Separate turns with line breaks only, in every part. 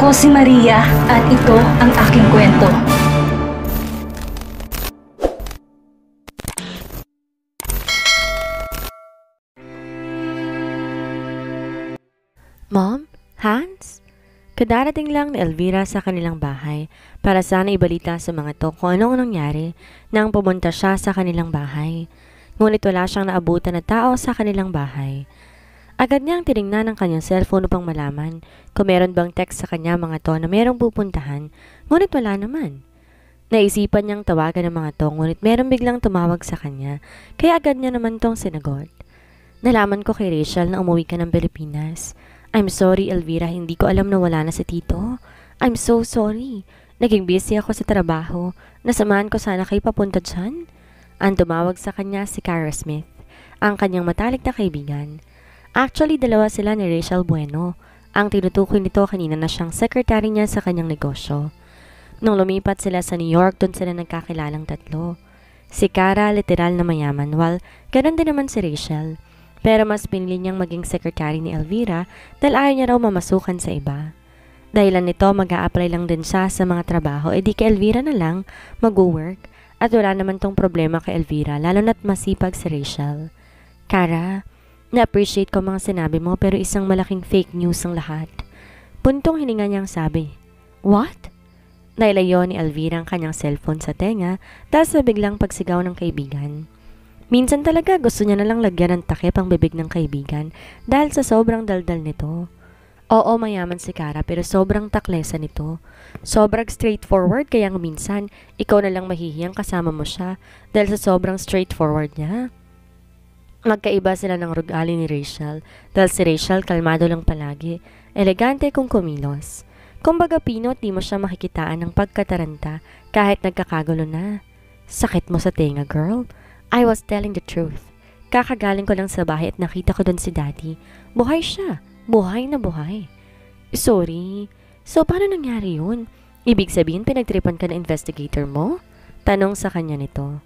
Ako si Maria at ito ang aking kwento. Mom? Hans? Kadarating lang ni Elvira sa kanilang bahay para sana ibalita sa mga to kung anong nangyari nang pumunta siya sa kanilang bahay. Ngunit wala siyang naabutan na tao sa kanilang bahay. Agad niyang tinignan ang kanyang cellphone upang malaman kung meron bang text sa kanya mga to na merong pupuntahan, ngunit wala naman. Naisipan niyang tawagan ng mga to, ngunit meron biglang tumawag sa kanya, kaya agad niya naman tong sinagot. Nalaman ko kay Rachel na umuwi ka ng Pilipinas. I'm sorry, Elvira, hindi ko alam na wala na si Tito. I'm so sorry. Naging busy ako sa trabaho. Nasamahan ko sana kay papunta dyan. Ang tumawag sa kanya si Kara Smith, ang kanyang matalik na kaibigan. Actually, dalawa sila ni Rachel Bueno. Ang tinutukoy nito kanina na siyang secretary niya sa kanyang negosyo. Nung lumipat sila sa New York, doon sila nagkakilalang tatlo. Si Kara, literal na mayaman, while ganun din naman si Rachel. Pero mas pinili niyang maging secretary ni Elvira dahil ayaw niya raw mamasukan sa iba. Dahilan nito, mag a lang din siya sa mga trabaho, edi kay Elvira na lang mag-work. At wala naman tong problema kay Elvira, lalo na't masipag si Rachel. Kara, na-appreciate ko mga sinabi mo pero isang malaking fake news ang lahat. Puntong hininga niyang sabi. What? Nailayo ni Alvira ang kanyang cellphone sa tenga dahil sa biglang pagsigaw ng kaibigan. Minsan talaga gusto niya nalang lagyan ng takip ang bibig ng kaibigan dahil sa sobrang daldal nito. Oo, mayaman si Kara pero sobrang taklesa nito. Sobrang straightforward kaya minsan ikaw na lang mahihiyang kasama mo siya dahil sa sobrang straightforward niya. Magkaiba sila ng rugali ni Rachel dahil si Rachel kalmado lang palagi, elegante kung kumilos. Kumbaga Pino, at di mo siya makikitaan ng pagkataranta kahit nagkakagulo na. Sakit mo sa tinga, girl. I was telling the truth. Kakagaling ko lang sa bahay at nakita ko doon si daddy. Buhay siya. Buhay na buhay. Sorry. So, paano nangyari yun? Ibig sabihin, pinagtripan ka na investigator mo? Tanong sa kanya nito.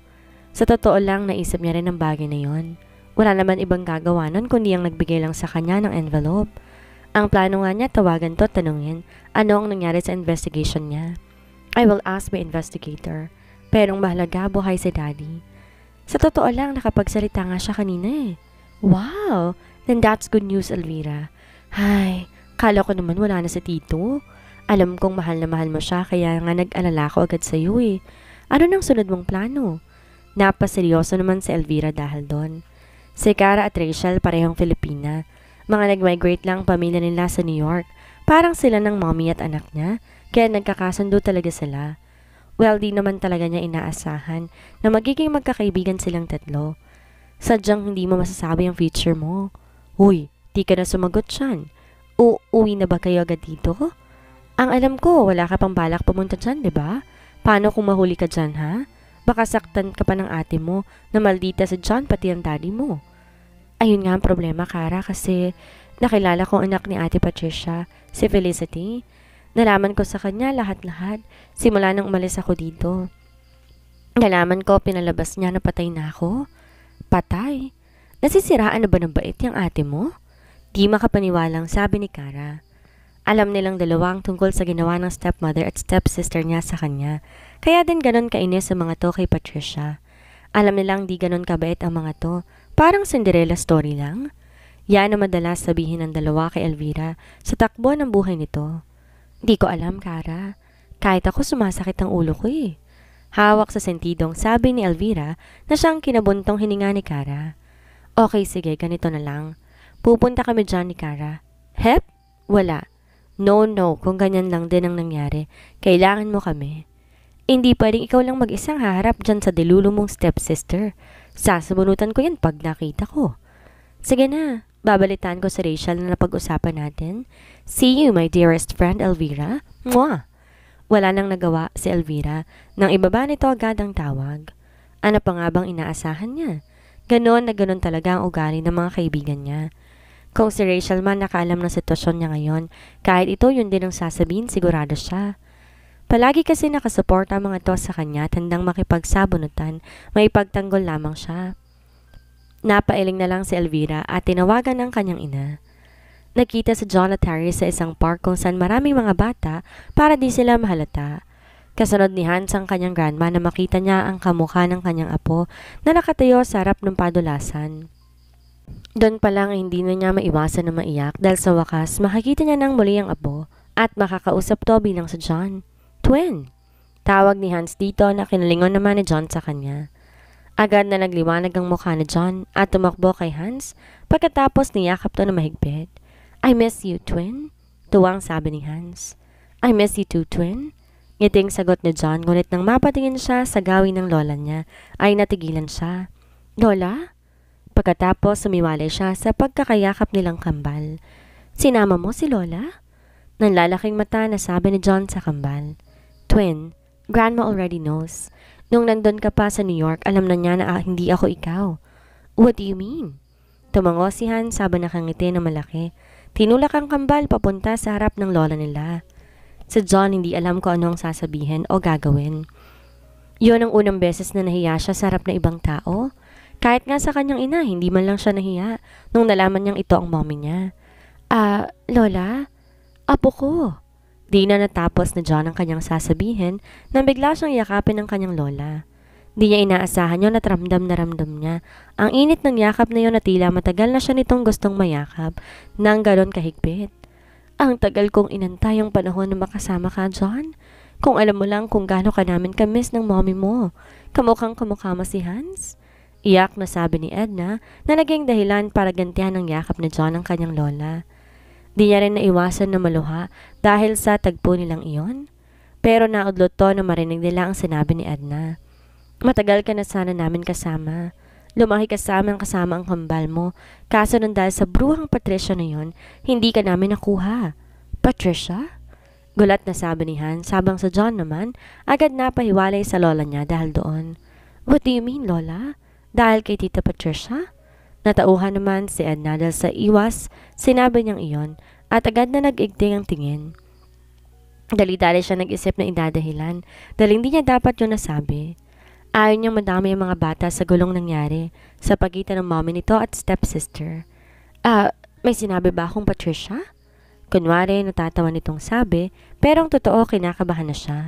Sa totoo lang, naisip niya rin ang bagay na yon. Wala naman ibang gagawa nun kundi ang nagbigay lang sa kanya ng envelope. Ang plano nga niya tawagan to at tanungin ano ang nangyari sa investigation niya. I will ask my investigator. Pero mahalaga buhay si daddy. Sa totoo lang nakapagsalita nga siya kanina eh. Wow! Then that's good news Elvira. Ay, kala ko naman wala na si Tito. Alam kong mahal na mahal mo siya kaya nga nag-alala ko agad sa iyo eh. Ano nang sunod mong plano? Napaseryoso naman si Elvira dahil doon. Si Cara at Rachel parehong Filipina. Mga nag-migrate lang pamilya nila sa New York. Parang sila ng mommy at anak niya, kaya nagkakasundo talaga sila. Well, di naman talaga niya inaasahan na magiging magkakaibigan silang tatlo. Sadyang hindi mo masasabi ang future mo. Uy, di ka na sumagot siyan. Uuwi na ba kayo agad dito? Ang alam ko, wala ka pang balak pumunta dyan, di ba? Paano kung mahuli ka diyan, ha? Baka saktan ka pa ng ate mo na maldita sa John pati ang daddy mo. Ayun nga ang problema, Kara, kasi nakilala ko anak ni ate Patricia, si Felicity. Nalaman ko sa kanya lahat-lahat simula nang umalis ako dito. Nalaman ko pinalabas niya na patay na ako. Patay? Nasisiraan na ba ng bait yung ate mo? Di makapaniwalang sabi ni Kara. Alam nilang dalawang tungkol sa ginawa ng stepmother at stepsister niya sa kanya. Kaya din ganon kainis ang mga to kay Patricia. Alam nilang di ganon kabait ang mga to. Parang Cinderella story lang. Yan ang madalas sabihin ng dalawa kay Elvira sa takbo ng buhay nito. Di ko alam, Kara. Kahit ako sumasakit ang ulo ko eh. Hawak sa sentidong sabi ni Elvira na siyang kinabuntong hininga ni Kara. Okay, sige, ganito na lang. Pupunta kami dyan ni Kara. Hep? Wala. No, no, kung ganyan lang din ang nangyari, kailangan mo kami. Hindi pa rin ikaw lang mag-isang haharap dyan sa dilulo mong stepsister. Sasabunutan ko yan pag nakita ko. Sige na, babalitan ko sa Rachel na napag-usapan natin. See you, my dearest friend Elvira. Mwah! Wala nang nagawa si Elvira nang ibaba nito agad ang tawag. Ano pa nga bang inaasahan niya? Ganon na ganon talaga ang ugali ng mga kaibigan niya. Kung si Rachel man nakaalam ng sitwasyon niya ngayon, kahit ito yun din ang sasabihin, sigurado siya. Palagi kasi nakasuporta ang mga to sa kanya at handang makipagsabunutan, may pagtanggol lamang siya. Napailing na lang si Elvira at tinawagan ng kanyang ina. Nakita si John at Harry sa isang park kung saan maraming mga bata para di sila mahalata. Kasunod ni Hans ang kanyang grandma na makita niya ang kamukha ng kanyang apo na nakatayo sa harap ng padulasan. Doon pa lang hindi na niya maiwasan na maiyak dahil sa wakas makikita niya nang muli ang abo at makakausap to bilang sa John. Twin! Tawag ni Hans dito na kinalingon naman ni John sa kanya. Agad na nagliwanag ang mukha ni John at tumakbo kay Hans pagkatapos niyakap to na mahigpit. I miss you, twin. Tuwang sabi ni Hans. I miss you too, twin. Ngiting sagot ni John ngunit nang mapatingin siya sa gawin ng lola niya ay natigilan siya. Lola? Pagkatapos sumiwalay siya sa pagkakayakap nilang kambal. Sinama mo si Lola? Nanlalaking mata na sabi ni John sa kambal. Twin, Grandma already knows. Nung nandun ka pa sa New York, alam na niya na ah, hindi ako ikaw. What do you mean? Tumango si Han sabang nakangiti na malaki. Tinulak ang kambal papunta sa harap ng lola nila. Sa John, hindi alam ko anong sasabihin o gagawin. Yon ang unang beses na nahiya siya sa harap ng ibang tao. Kahit nga sa kanyang ina, hindi man lang siya nahiya nung nalaman niyang ito ang mommy niya. Ah, uh, Lola? Apo ko. Di na natapos na John ang kanyang sasabihin nang bigla siyang yakapin ng kanyang lola. Di niya inaasahan yon at ramdam na ramdam niya. Ang init ng yakap na yon na tila matagal na siya nitong gustong mayakap nang ganon kahigpit. Ang tagal kong inantay ang panahon na makasama ka, John. Kung alam mo lang kung gaano ka namin kamis ng mommy mo. Kamukhang kamukha mo si Hans. Iyak na sabi ni Edna na naging dahilan para gantihan ng yakap ni John ang kanyang lola. Di niya rin naiwasan na maluha dahil sa tagpo nilang iyon. Pero naudlot to na marinig nila ang sinabi ni Edna. Matagal ka na sana namin kasama. Lumaki kasama ang kasama ang kambal mo. Kaso nang dahil sa bruhang Patricia na yon, hindi ka namin nakuha. Patricia? Gulat na sabi ni Han, sabang sa John naman, agad na pahiwalay sa lola niya dahil doon. What do you mean, Lola? Dahil kay Tita Patricia, natauhan naman si Edna sa iwas, sinabi niyang iyon at agad na nag-igting ang tingin. Dali-dali siya nag-isip na idadahilan dahil hindi niya dapat yun nasabi. Ayon niyang madami ang mga bata sa gulong nangyari sa pagitan ng mommy nito at stepsister. Ah, uh, may sinabi ba akong Patricia? Kunwari, natatawa nitong sabi, pero ang totoo, kinakabahan na siya.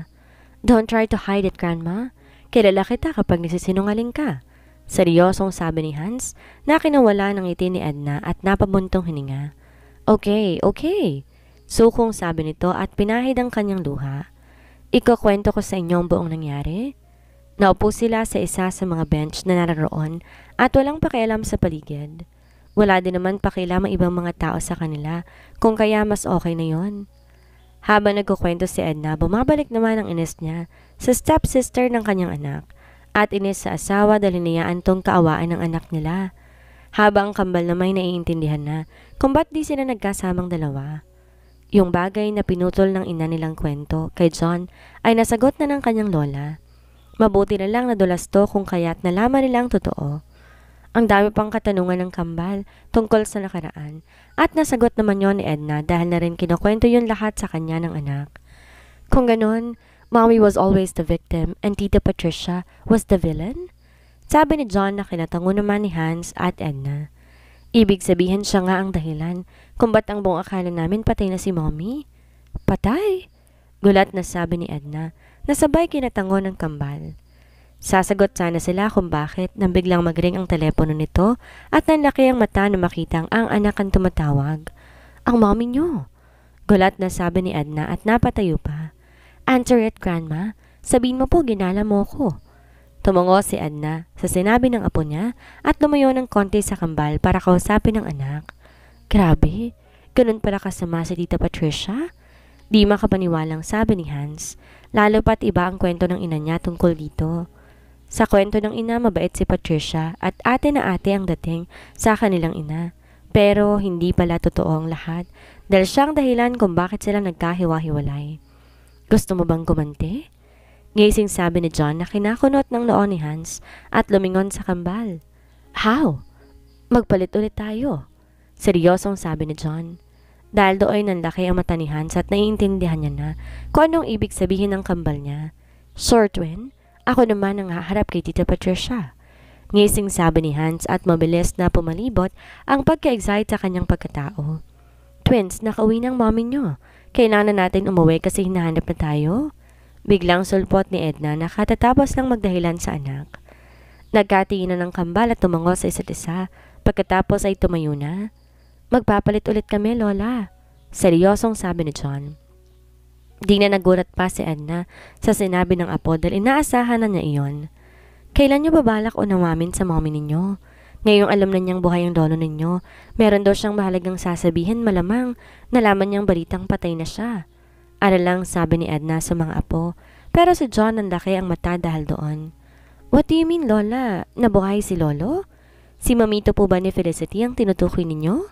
Don't try to hide it, Grandma. Kilala kita kapag nagsisinungaling ka. Seryosong sabi ni Hans na kinawala ng ngiti ni Edna at napabuntong hininga. Okay, okay. Sukong sabi nito at pinahid ang kanyang luha. Ikakwento ko sa inyo ang buong nangyari. Naupo sila sa isa sa mga bench na naroon at walang pakialam sa paligid. Wala din naman pakialam ang ibang mga tao sa kanila kung kaya mas okay na yon. Habang nagkukwento si Edna, bumabalik naman ang inis niya sa stepsister ng kanyang anak at inis sa asawa dahil hinayaan tong kaawaan ng anak nila. Habang kambal na may naiintindihan na kung ba't di sila nagkasamang dalawa. Yung bagay na pinutol ng ina nilang kwento kay John ay nasagot na ng kanyang lola. Mabuti na lang nadulas to kung kaya't nalaman nilang totoo. Ang dami pang katanungan ng kambal tungkol sa nakaraan at nasagot naman yon ni Edna dahil na rin kinukwento yun lahat sa kanya ng anak. Kung ganon, Mommy was always the victim and Tita Patricia was the villain? Sabi ni John na kinatango naman ni Hans at Edna. Ibig sabihin siya nga ang dahilan kung ba't ang buong akala namin patay na si Mommy. Patay? Gulat na sabi ni Edna na sabay kinatango ng kambal. Sasagot sana sila kung bakit nang biglang magring ang telepono nito at nanlaki ang mata na makitang ang anak ang tumatawag. Ang mommy niyo! Gulat na sabi ni Edna at napatayo pa. Answer it, Grandma. Sabihin mo po, ginala mo ko. Tumungo si Anna sa sinabi ng apo niya at lumayo ng konti sa kambal para kausapin ng anak. Grabe, ganun pala kasama si Tita Patricia? Di makapaniwalang sabi ni Hans, lalo pat iba ang kwento ng ina niya tungkol dito. Sa kwento ng ina, mabait si Patricia at ate na ate ang dating sa kanilang ina. Pero hindi pala totoo ang lahat dahil siyang dahilan kung bakit sila nagkahiwa-hiwalay. Gusto mo bang gumanti? Ngising sabi ni John na kinakunot ng noon ni Hans at lumingon sa kambal. How? Magpalit ulit tayo. Seryosong sabi ni John. Dahil dooy ng laki ang mata ni Hans at naiintindihan niya na kung anong ibig sabihin ng kambal niya. Sure twin, ako naman ang haharap kay Tita Patricia. Ngising sabi ni Hans at mabilis na pumalibot ang pagka-excite sa kanyang pagkatao. Twins, nakauwi ng mommy niyo. Kailangan natin umuwi kasi hinahanap na tayo. Biglang sulpot ni Edna na katatapos lang magdahilan sa anak. Nagkatinginan ng kambal at tumango sa isa't isa. Pagkatapos ay tumayo na. Magpapalit ulit kami, Lola. Seryosong sabi ni John. Di na nagulat pa si Edna sa sinabi ng apo dahil inaasahan na niya iyon. Kailan niyo babalak o unawamin sa mommy ninyo? Ngayong alam na niyang buhay ang lolo ninyo, meron daw siyang mahalagang sasabihin malamang nalaman niyang balitang patay na siya. Ano lang sabi ni Edna sa mga apo, pero si John ang laki ang mata dahil doon. What do you mean, Lola? Nabuhay si Lolo? Si Mamito po ba ni Felicity ang tinutukoy ninyo?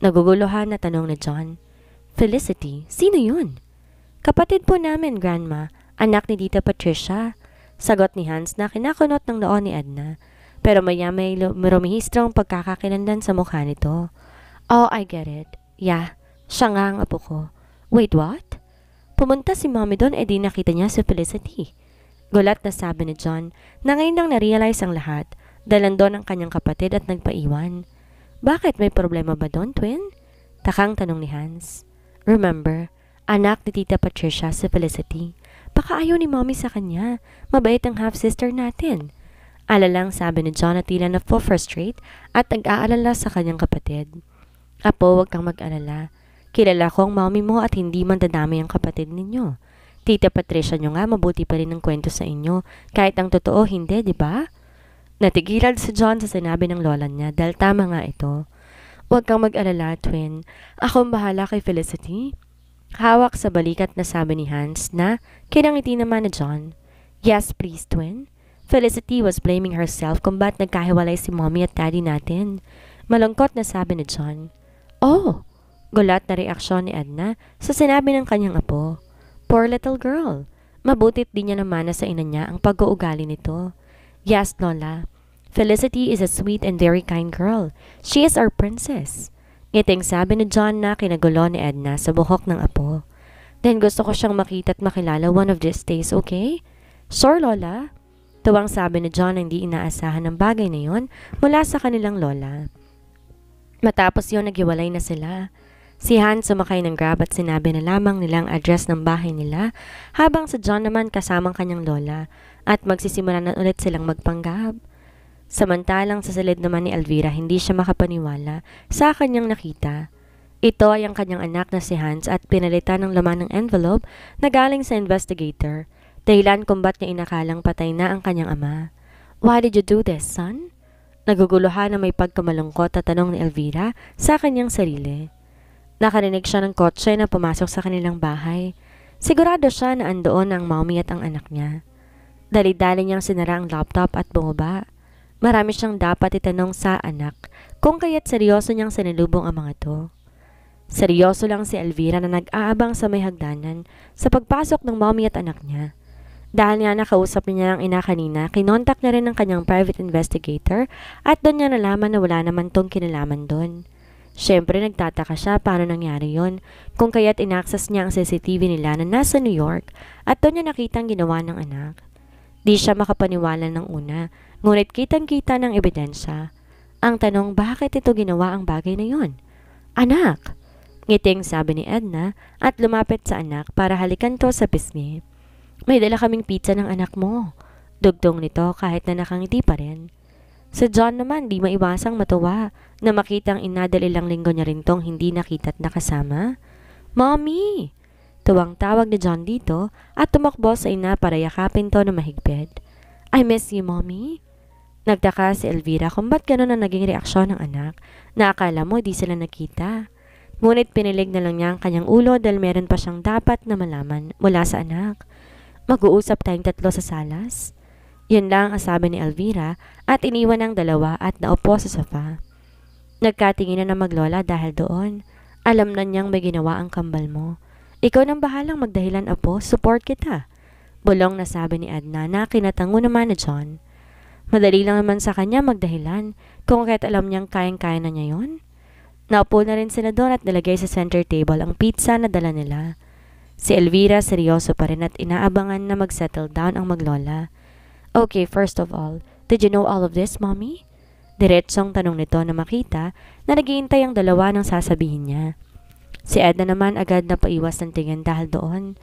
Naguguluhan na tanong ni John. Felicity, sino yun? Kapatid po namin, Grandma, anak ni Dita Patricia. Sagot ni Hans na kinakunot ng noo ni Edna. Pero maya may rumihistro ang pagkakakilandan sa mukha nito.
Oh, I get it.
Yeah, siya nga ang apo ko. Wait, what? Pumunta si mommy doon eh nakita niya si Felicity. Gulat na sabi ni John na ngayon lang narealize ang lahat. Dalan doon ang kanyang kapatid at nagpaiwan. Bakit may problema ba doon, twin? Takang tanong ni Hans. Remember, anak ni Tita Patricia si Felicity. Baka ayaw ni mommy sa kanya. Mabait ang half-sister natin. Alalang sabi ni Jonathan na tila na frustrate at nag-aalala sa kanyang kapatid. Apo, huwag kang mag-alala. Kilala ko ang mommy mo at hindi man dadami ang kapatid ninyo. Tita Patricia nyo nga, mabuti pa rin ang kwento sa inyo. Kahit ang totoo, hindi, di ba? Natigilan si John sa sinabi ng lola niya dahil tama nga ito. Huwag kang mag-alala, twin. Akong bahala kay Felicity. Hawak sa balikat na sabi ni Hans na kinangiti naman ni John. Yes, please, twin. Felicity was blaming herself kung ba't nagkahiwalay si mommy at daddy natin. Malungkot na sabi ni John. Oh! Gulat na reaksyon ni Edna sa sinabi ng kanyang apo. Poor little girl. Mabutit din niya namana sa ina niya ang pag-uugali nito. Yes, Lola. Felicity is a sweet and very kind girl. She is our princess. Ngiting sabi ni John na kinagulo ni Edna sa buhok ng apo. Then gusto ko siyang makita at makilala one of these days, okay? Sure, Lola. Tuwang sabi ni John na hindi inaasahan ng bagay na yon mula sa kanilang lola. Matapos yon naghiwalay na sila. Si Han sumakay ng grab at sinabi na lamang nilang address ng bahay nila habang si John naman kasamang kanyang lola at magsisimula na ulit silang magpanggab. Samantalang sa salid naman ni Alvira hindi siya makapaniwala sa kanyang nakita. Ito ay ang kanyang anak na si Hans at pinalitan ng laman ng envelope na galing sa investigator. Dahilan kung ba't niya inakalang patay na ang kanyang ama. Why did you do this, son? Naguguluhan na may pagkamalungkot na tanong ni Elvira sa kanyang sarili. Nakarinig siya ng kotse na pumasok sa kanilang bahay. Sigurado siya na andoon ang mommy at ang anak niya. Dali-dali niyang sinara ang laptop at bumaba. Marami siyang dapat itanong sa anak kung kaya't seryoso niyang sinilubong ang mga to. Seryoso lang si Elvira na nag-aabang sa may hagdanan sa pagpasok ng mommy at anak niya. Dahil nga nakausap niya ang ina kanina, kinontak niya rin ng kanyang private investigator at doon niya nalaman na wala naman tong kinalaman doon. Siyempre nagtataka siya paano nangyari yon kung kaya't inaksas niya ang CCTV nila na nasa New York at doon niya nakitang ginawa ng anak. Di siya makapaniwala ng una, ngunit kitang-kita ng ebidensya. Ang tanong bakit ito ginawa ang bagay na yon? Anak! Ngiting sabi ni Edna at lumapit sa anak para halikan to sa pisngi. May dala kaming pizza ng anak mo. Dugtong nito kahit na nakangiti pa rin. Sa John naman, di maiwasang matuwa na makita ang inadal ilang linggo niya rin tong hindi nakita't nakasama. Mommy! Tuwang tawag ni John dito at tumakbo sa ina para yakapin to na mahigpit. I miss you, Mommy. Nagtaka si Elvira kung ba't ganun ang naging reaksyon ng anak na akala mo di sila nakita. Ngunit pinilig na lang niya ang kanyang ulo dahil meron pa siyang dapat na malaman mula sa anak. Mag-uusap tayong tatlo sa salas? Yun lang ang sabi ni Elvira at iniwan ang dalawa at naupo sa sofa. Nagkatinginan na maglola dahil doon. Alam na niyang may ginawa ang kambal mo. Ikaw nang bahalang magdahilan apo, support kita. Bulong na sabi ni Adna na kinatango naman ni John. Madali lang naman sa kanya magdahilan kung kahit alam niyang kayang-kaya na niya yon. Naupo na rin sila doon at nilagay sa center table ang pizza na dala nila. Si Elvira seryoso pa rin at inaabangan na mag-settle down ang maglola. Okay, first of all, did you know all of this, mommy? Diretsong tanong nito na makita na naghihintay ang dalawa ng sasabihin niya. Si Edna naman agad na paiwas ng tingin dahil doon.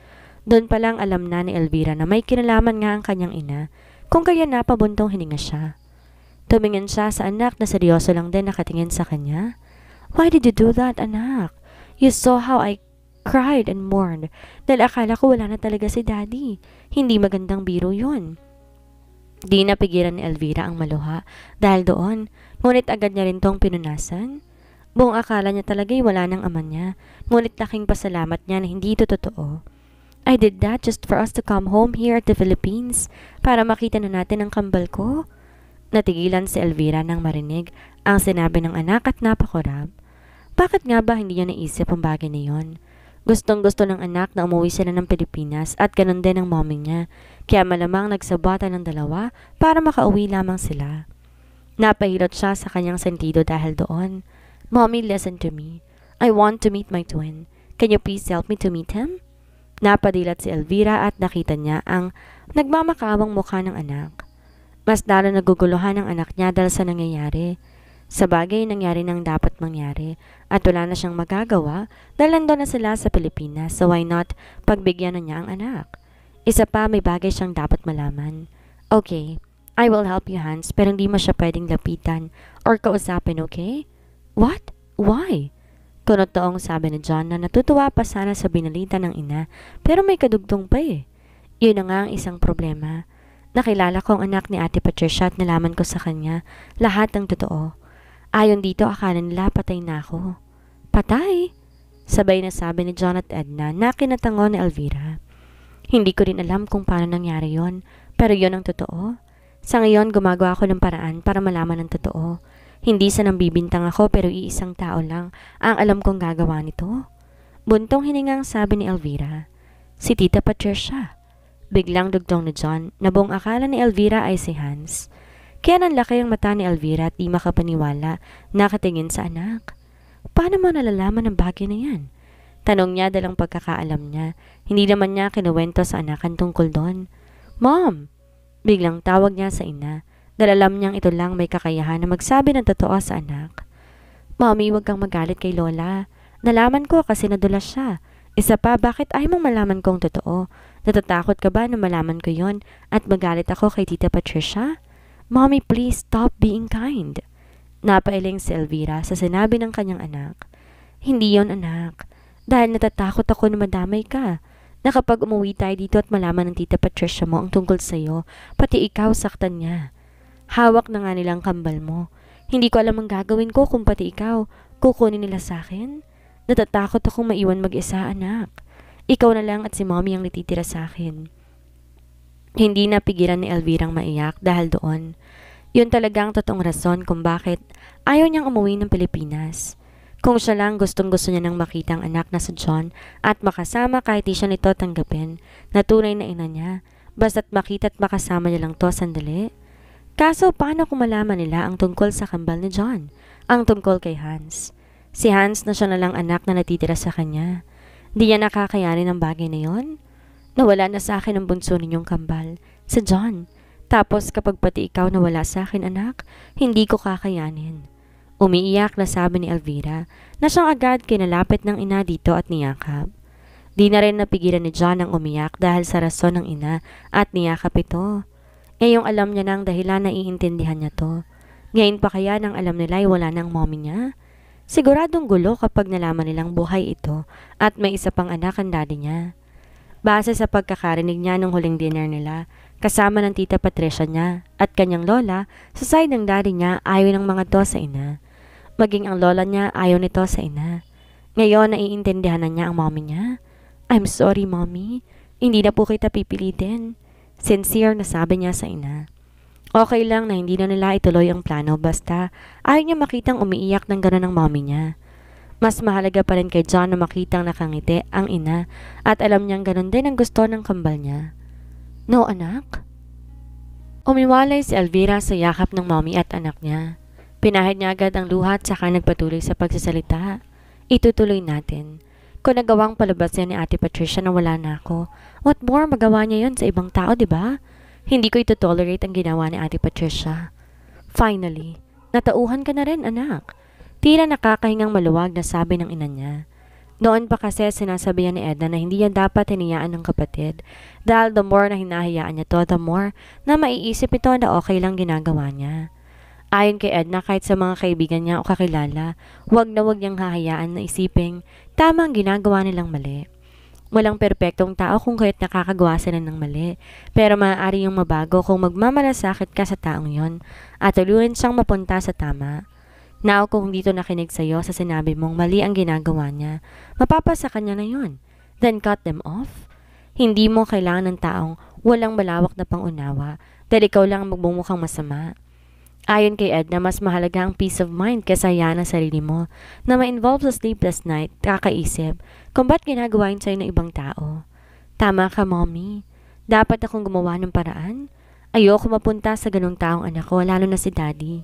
Doon pa lang alam na ni Elvira na may kinalaman nga ang kanyang ina kung kaya napabuntong hininga siya. Tumingin siya sa anak na seryoso lang din nakatingin sa kanya. Why did you do that, anak? You saw how I cried and mourned dahil akala ko wala na talaga si daddy. Hindi magandang biro yun. Di napigilan ni Elvira ang maluha dahil doon, ngunit agad niya rin tong pinunasan. Buong akala niya talaga'y wala ng ama niya, ngunit laking pasalamat niya na hindi ito totoo. I did that just for us to come home here at the Philippines para makita na natin ang kambal ko. Natigilan si Elvira nang marinig ang sinabi ng anak at napakurab. Bakit nga ba hindi niya naisip ang bagay na yon? Gustong-gusto ng anak na umuwi sila ng Pilipinas at ganun din ang mommy niya. Kaya malamang nagsabata ng dalawa para makauwi lamang sila. Napahilot siya sa kanyang sentido dahil doon. Mommy, listen to me. I want to meet my twin. Can you please help me to meet him? Napadilat si Elvira at nakita niya ang nagmamakawang mukha ng anak. Mas lalo naguguluhan ang anak niya dahil sa nangyayari. Sa bagay, nangyari nang dapat mangyari at wala na siyang magagawa dahil nandun na sila sa Pilipinas so why not pagbigyan na niya ang anak. Isa pa, may bagay siyang dapat malaman. Okay, I will help you Hans pero hindi mo siya pwedeng lapitan or kausapin, okay? What? Why? Kunotoong sabi ni John na natutuwa pa sana sa binalita ng ina pero may kadugtong pa eh. Yun na nga ang isang problema. Nakilala ko ang anak ni Ate Patricia at nalaman ko sa kanya lahat ng totoo. Ayon dito, akala nila patay na ako. Patay? Sabay na sabi ni John at Edna na kinatangon ni Elvira. Hindi ko rin alam kung paano nangyari yon, pero yon ang totoo. Sa ngayon, gumagawa ako ng paraan para malaman ang totoo. Hindi sa nang bibintang ako pero iisang tao lang ang alam kong gagawa nito. Buntong hiningang sabi ni Elvira. Si Tita Patricia. Biglang dugtong ni John na buong akala ni Elvira ay si Hans. Kaya nanlaki ang mata ni Alvira at di makapaniwala nakatingin sa anak. Paano mo nalalaman ang bagay na yan? Tanong niya dalang pagkakaalam niya. Hindi naman niya kinuwento sa anak ang tungkol doon. Mom! Biglang tawag niya sa ina. Dahil niyang ito lang may kakayahan na magsabi ng totoo sa anak. Mommy, huwag kang magalit kay Lola. Nalaman ko kasi nadulas siya. Isa pa, bakit ay mong malaman kong totoo? Natatakot ka ba na malaman ko yon at magalit ako kay Tita Patricia? Mommy, please stop being kind. Napailing si Elvira sa sinabi ng kanyang anak. Hindi yon anak. Dahil natatakot ako na madamay ka. Na umuwi tayo dito at malaman ng tita Patricia mo ang tungkol sa'yo, pati ikaw saktan niya. Hawak na nga nilang kambal mo. Hindi ko alam ang gagawin ko kung pati ikaw. Kukunin nila sa akin? Natatakot akong maiwan mag-isa, anak. Ikaw na lang at si mommy ang natitira sa akin. Hindi napigilan ni Elvirang maiyak dahil doon. Yun talaga ang totoong rason kung bakit ayaw niyang umuwi ng Pilipinas. Kung siya lang gustong gusto niya nang makita ang anak na si John at makasama kahit di siya nito tanggapin na tunay na ina niya, basta't makita at makasama niya lang to sandali. Kaso paano kung malaman nila ang tungkol sa kambal ni John, ang tungkol kay Hans? Si Hans na siya na lang anak na natitira sa kanya. Di niya nakakayanin ang bagay na yon? Nawala na sa akin ang bunso ninyong kambal, si John. Tapos kapag pati ikaw nawala sa akin anak, hindi ko kakayanin. Umiiyak na sabi ni Alvira na siyang agad kinalapit ng ina dito at niyakap. Di na rin napigilan ni John ang umiyak dahil sa rason ng ina at niyakap ito. Ngayong eh, alam niya nang dahilan na iintindihan niya to. Ngayon pa kaya nang alam nila ay wala ng mommy niya? Siguradong gulo kapag nalaman nilang buhay ito at may isa pang anak ang daddy niya base sa pagkakarinig niya nung huling dinner nila kasama ng tita Patricia niya at kanyang lola sa side ng daddy niya ayaw ng mga to sa ina. Maging ang lola niya ayaw nito sa ina. Ngayon naiintindihan na niya ang mommy niya. I'm sorry mommy, hindi na po kita pipilitin. Sincere na sabi niya sa ina. Okay lang na hindi na nila ituloy ang plano basta ayaw niya makitang umiiyak ng gano'n ng mommy niya. Mas mahalaga pa rin kay John na makitang nakangiti ang ina at alam niyang ganun din ang gusto ng kambal niya. No anak? Umiwalay si Elvira sa yakap ng mommy at anak niya. Pinahid niya agad ang luha at saka nagpatuloy sa pagsasalita. Itutuloy natin. Kung nagawang palabas niya ni Ate Patricia na wala na ako, what more magawa niya yon sa ibang tao, di ba? Hindi ko ito tolerate ang ginawa ni Ate Patricia. Finally, natauhan ka na rin, anak. Tila nakakahingang maluwag na sabi ng ina niya. Noon pa kasi sinasabihan ni Edna na hindi yan dapat hinayaan ng kapatid dahil the more na hinahayaan niya to, the more na maiisip ito na okay lang ginagawa niya. Ayon kay Edna, kahit sa mga kaibigan niya o kakilala, wag na wag niyang hahayaan na isiping tama ang ginagawa nilang mali. Walang perpektong tao kung kahit nakakagawa sila ng mali. Pero maaari yung mabago kung magmamalasakit ka sa taong yon at tuluyan siyang mapunta sa tama. Now kung dito nakinig sa iyo sa sinabi mong mali ang ginagawa niya, mapapasa kanya na yon. Then cut them off. Hindi mo kailangan ng taong walang malawak na pangunawa dahil ikaw lang ang magbumukhang masama. Ayon kay Ed na mas mahalaga ang peace of mind kaysa hayaan ang sarili mo na ma-involve sa sleepless night, kakaisip, kung ba't ginagawain sa'yo ng ibang tao. Tama ka, mommy. Dapat akong gumawa ng paraan. Ayoko mapunta sa ganong taong anak ko, lalo na si daddy.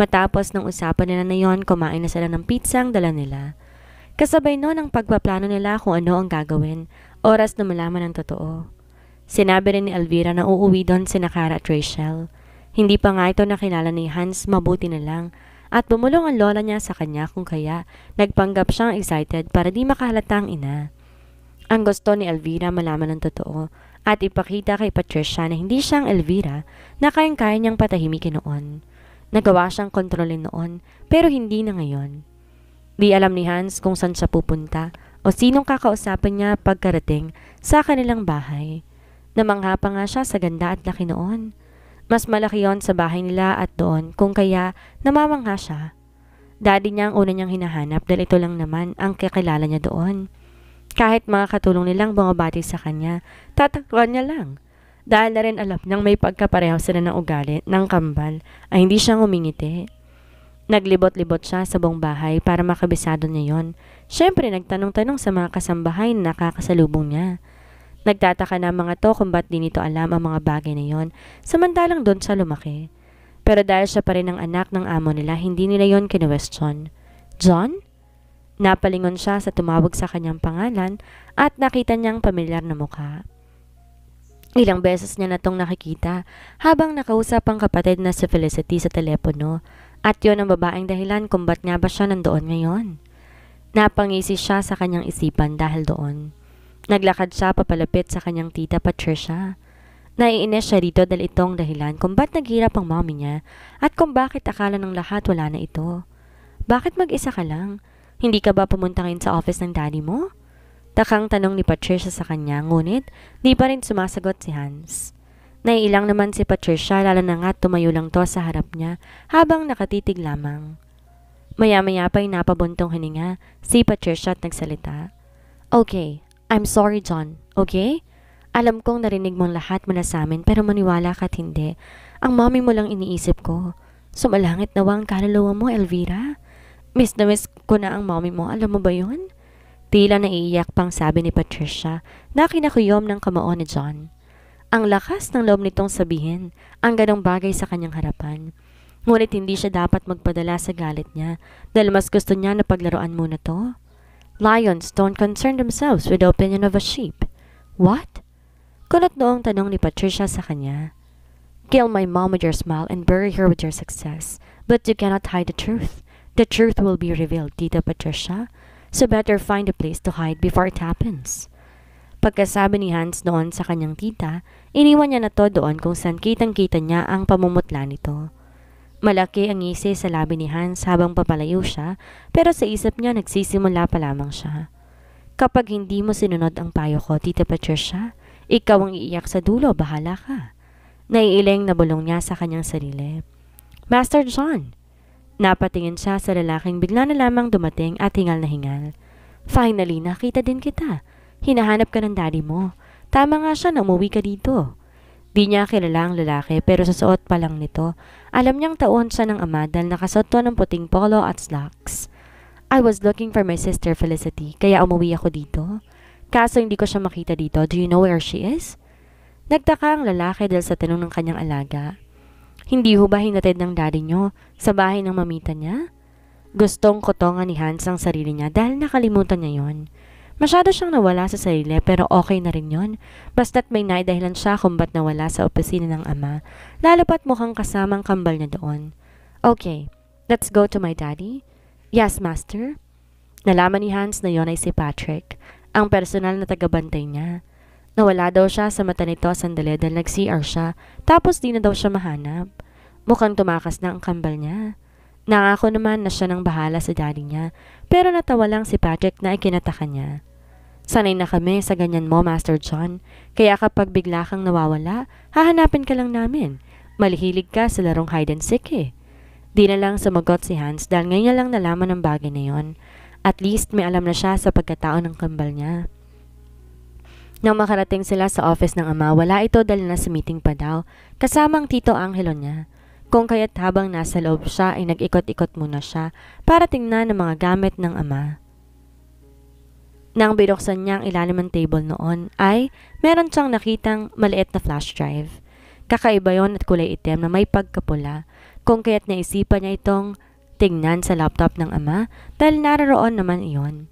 Matapos ng usapan nila na yon, kumain na sila ng pizza ang dala nila. Kasabay noon ang pagpaplano nila kung ano ang gagawin, oras na malaman ang totoo. Sinabi rin ni Alvira na uuwi doon si Nakara at Rachel. Hindi pa nga ito nakilala ni Hans, mabuti na lang, at bumulong ang lola niya sa kanya kung kaya nagpanggap siyang excited para di makahalata ang ina. Ang gusto ni Alvira malaman ang totoo at ipakita kay Patricia na hindi siyang Elvira na kayang-kaya niyang patahimikin noon. Nagawa siyang kontrolin noon, pero hindi na ngayon. Di alam ni Hans kung saan siya pupunta o sinong kakausapin niya pagkarating sa kanilang bahay. Namangha pa nga siya sa ganda at laki noon. Mas malaki yon sa bahay nila at doon kung kaya namamangha siya. Daddy niya ang una niyang hinahanap dahil ito lang naman ang kakilala niya doon. Kahit mga katulong nilang bumabati sa kanya, tatakuan niya lang. Dahil na rin alam niyang may pagkapareho sila ng ugali ng kambal ay hindi siya ngumingiti. Naglibot-libot siya sa buong bahay para makabisado niya yon. Siyempre nagtanong-tanong sa mga kasambahay na nakakasalubong niya. Nagtataka na mga to kung ba't di nito alam ang mga bagay na yon, samantalang doon sa lumaki. Pero dahil siya pa rin ang anak ng amo nila, hindi nila yon kinwestiyon. John? Napalingon siya sa tumawag sa kanyang pangalan at nakita niyang pamilyar na mukha. Ilang beses niya na tong nakikita habang nakausap ang kapatid na si Felicity sa telepono at yon ang babaeng dahilan kung ba't nga ba siya nandoon ngayon. Napangisi siya sa kanyang isipan dahil doon. Naglakad siya papalapit sa kanyang tita Patricia. Naiinis siya rito dahil itong dahilan kung ba't naghirap ang mommy niya at kung bakit akala ng lahat wala na ito. Bakit mag-isa ka lang? Hindi ka ba pumunta ngayon sa office ng daddy mo? Takang tanong ni Patricia sa kanya, ngunit di pa rin sumasagot si Hans. Naiilang naman si Patricia lalo na nga tumayo lang to sa harap niya habang nakatitig lamang. Maya-maya pa'y napabuntong hininga si Patricia at nagsalita. Okay, I'm sorry John, okay? Alam kong narinig mong lahat mula sa amin pero maniwala ka't hindi. Ang mommy mo lang iniisip ko. Sumalangit na ang kaluluwa mo, Elvira. Miss na miss ko na ang mommy mo, alam mo ba yun? Tila naiiyak pang sabi ni Patricia na kinakuyom ng kamao ni John. Ang lakas ng loob nitong sabihin ang ganong bagay sa kanyang harapan. Ngunit hindi siya dapat magpadala sa galit niya dahil mas gusto niya na paglaruan muna to. Lions don't concern themselves with the opinion of a sheep. What? Kunot noong tanong ni Patricia sa kanya. Kill my mom with your smile and bury her with your success. But you cannot hide the truth. The truth will be revealed, Tita Patricia so better find a place to hide before it happens. Pagkasabi ni Hans noon sa kanyang tita, iniwan niya na to doon kung saan kitang-kita niya ang pamumutla nito. Malaki ang ngisi sa labi ni Hans habang papalayo siya, pero sa isip niya nagsisimula pa lamang siya. Kapag hindi mo sinunod ang payo ko, Tita Patricia, ikaw ang iiyak sa dulo, bahala ka. Naiiling na bulong niya sa kanyang sarili. Master John, Napatingin siya sa lalaking bigla na lamang dumating at hingal na hingal. Finally, nakita din kita. Hinahanap ka ng daddy mo. Tama nga siya na umuwi ka dito. Di niya kilala ang lalaki pero sa suot pa lang nito, alam niyang taon siya ng ama dahil nakasuot ng puting polo at slacks. I was looking for my sister Felicity kaya umuwi ako dito. Kaso hindi ko siya makita dito. Do you know where she is? Nagtaka ang lalaki dahil sa tanong ng kanyang alaga. Hindi ho ba hinatid ng daddy nyo sa bahay ng mamita niya? Gustong kotonga ni Hans ang sarili niya dahil nakalimutan niya yon. Masyado siyang nawala sa sarili pero okay na rin yon. Basta't may naidahilan siya kung ba't nawala sa opisina ng ama, lalo pat mukhang kasamang kambal na doon. Okay, let's go to my daddy. Yes, master. Nalaman ni Hans na yon ay si Patrick, ang personal na tagabantay niya. Nawala daw siya sa mata nito sandali dahil nag-CR siya, tapos di na daw siya mahanap. Mukhang tumakas na ang kambal niya. Nangako naman na siya nang bahala sa daddy niya, pero natawa lang si Patrick na ikinataka niya. Sanay na kami sa ganyan mo, Master John, kaya kapag bigla kang nawawala, hahanapin ka lang namin. Malihilig ka sa larong hide and seek eh. Di na lang sumagot si Hans dahil ngayon niya lang nalaman ang bagay na yon. At least may alam na siya sa pagkatao ng kambal niya. Nang makarating sila sa office ng ama, wala ito dahil na sa meeting pa daw, kasama ang Tito Angelo niya. Kung kaya't habang nasa loob siya ay nag-ikot-ikot muna siya para tingnan ang mga gamit ng ama. Nang binuksan niya ang ilalim ng table noon ay meron siyang nakitang maliit na flash drive. Kakaiba yon at kulay itim na may pagkapula kung kaya't naisipan niya itong tingnan sa laptop ng ama dahil naroon naman iyon.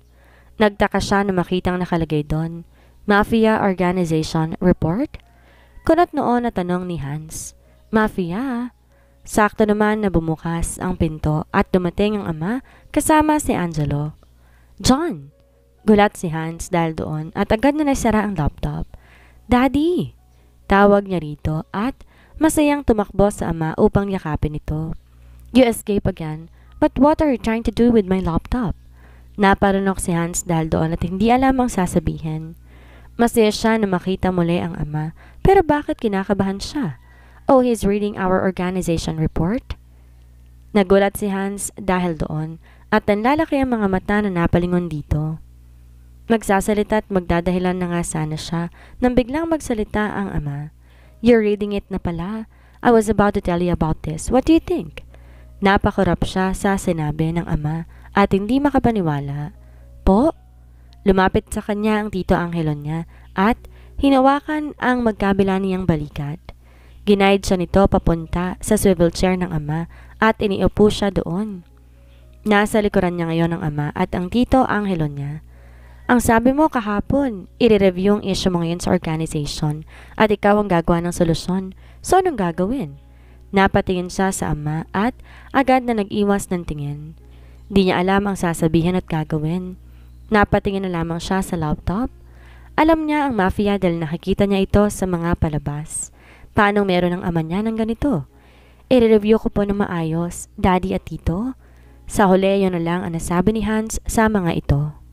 Nagtaka siya na makitang nakalagay doon, Mafia Organization Report? Kunot noon na tanong ni Hans, Mafia? Sakto naman na bumukas ang pinto at dumating ang ama kasama si Angelo. John! Gulat si Hans dahil doon at agad na nasara ang laptop. Daddy! Tawag niya rito at masayang tumakbo sa ama upang yakapin ito. You escape again, but what are you trying to do with my laptop? Naparunok si Hans dahil doon at hindi alam ang sasabihin. Masaya siya na makita muli ang ama, pero bakit kinakabahan siya? Oh, he's reading our organization report? Nagulat si Hans dahil doon at nanlalaki ang mga mata na napalingon dito. Magsasalita at magdadahilan na nga sana siya nang biglang magsalita ang ama. You're reading it na pala. I was about to tell you about this. What do you think? Napakorap siya sa sinabi ng ama at hindi makapaniwala. Po? Lumapit sa kanya ang tito Angelon niya at hinawakan ang magkabila niyang balikat. Ginaid siya nito papunta sa swivel chair ng ama at iniupo siya doon. Nasa likuran niya ngayon ang ama at ang tito Angelo niya. Ang sabi mo kahapon, i-review ang issue mo ngayon sa organization at ikaw ang gagawa ng solusyon. So anong gagawin? Napatingin siya sa ama at agad na nag-iwas ng tingin. Di niya alam ang sasabihin at gagawin. Napatingin na lamang siya sa laptop. Alam niya ang mafia dahil nakikita niya ito sa mga palabas. Paano meron ang ama niya ng ganito? I-review ko po ng maayos, daddy at tito. Sa huli, yun na lang ang nasabi ni Hans sa mga ito.